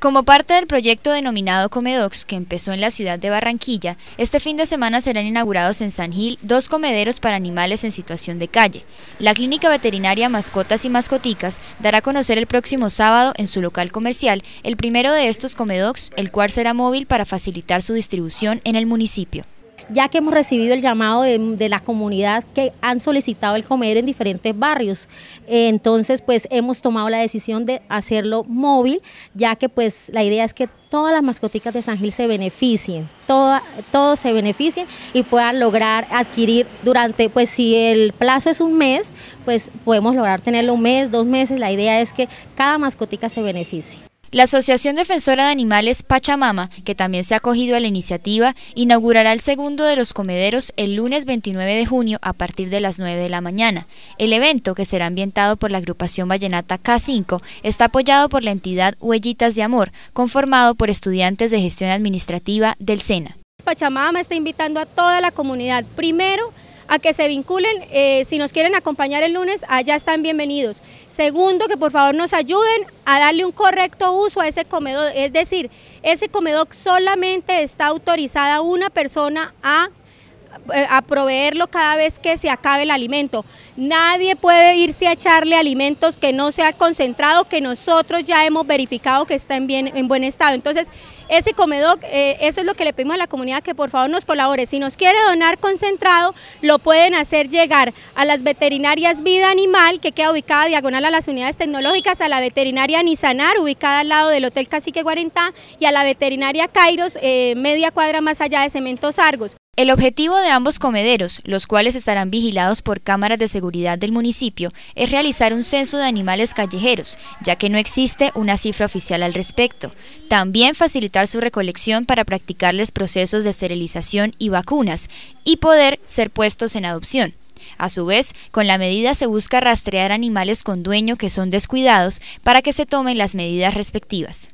Como parte del proyecto denominado Comedox, que empezó en la ciudad de Barranquilla, este fin de semana serán inaugurados en San Gil dos comederos para animales en situación de calle. La clínica veterinaria Mascotas y Mascoticas dará a conocer el próximo sábado en su local comercial el primero de estos Comedox, el cual será móvil para facilitar su distribución en el municipio ya que hemos recibido el llamado de, la comunidad que han solicitado el comer en diferentes barrios. Entonces, pues hemos tomado la decisión de hacerlo móvil, ya que pues la idea es que todas las mascoticas de San Gil se beneficien, toda, todos se beneficien y puedan lograr adquirir durante, pues si el plazo es un mes, pues podemos lograr tenerlo un mes, dos meses, la idea es que cada mascotica se beneficie. La Asociación Defensora de Animales Pachamama, que también se ha acogido a la iniciativa, inaugurará el segundo de los comederos el lunes 29 de junio a partir de las 9 de la mañana. El evento, que será ambientado por la agrupación Vallenata K5, está apoyado por la entidad Huellitas de Amor, conformado por estudiantes de gestión administrativa del SENA. Pachamama está invitando a toda la comunidad, primero, a que se vinculen. Eh, si nos quieren acompañar el lunes, allá están bienvenidos. Segundo, que por favor nos ayuden a darle un correcto uso a ese comedor. Es decir, ese comedor solamente está autorizada una persona a eh, a proveerlo cada vez que se acabe el alimento. Nadie puede irse a echarle alimentos que no sea concentrado, que nosotros ya hemos verificado que está en, bien, en buen estado. Entonces, ese comedor, eh, eso es lo que le pedimos a la comunidad, que por favor nos colabore. Si nos quiere donar concentrado, lo pueden hacer llegar a las veterinarias Vida Animal, que queda ubicada diagonal a las unidades tecnológicas, a la veterinaria Nizanar, ubicada al lado del Hotel Cacique 40 y a la veterinaria Kairos, eh, media cuadra más allá de Cementos Argos. El objetivo de ambos comederos, los cuales estarán vigilados por cámaras de seguridad del municipio, es realizar un censo de animales callejeros, ya que no existe una cifra oficial al respecto. También facilitar su recolección para practicarles procesos de esterilización y vacunas y poder ser puestos en adopción. A su vez, con la medida se busca rastrear animales con dueño que son descuidados para que se tomen las medidas respectivas.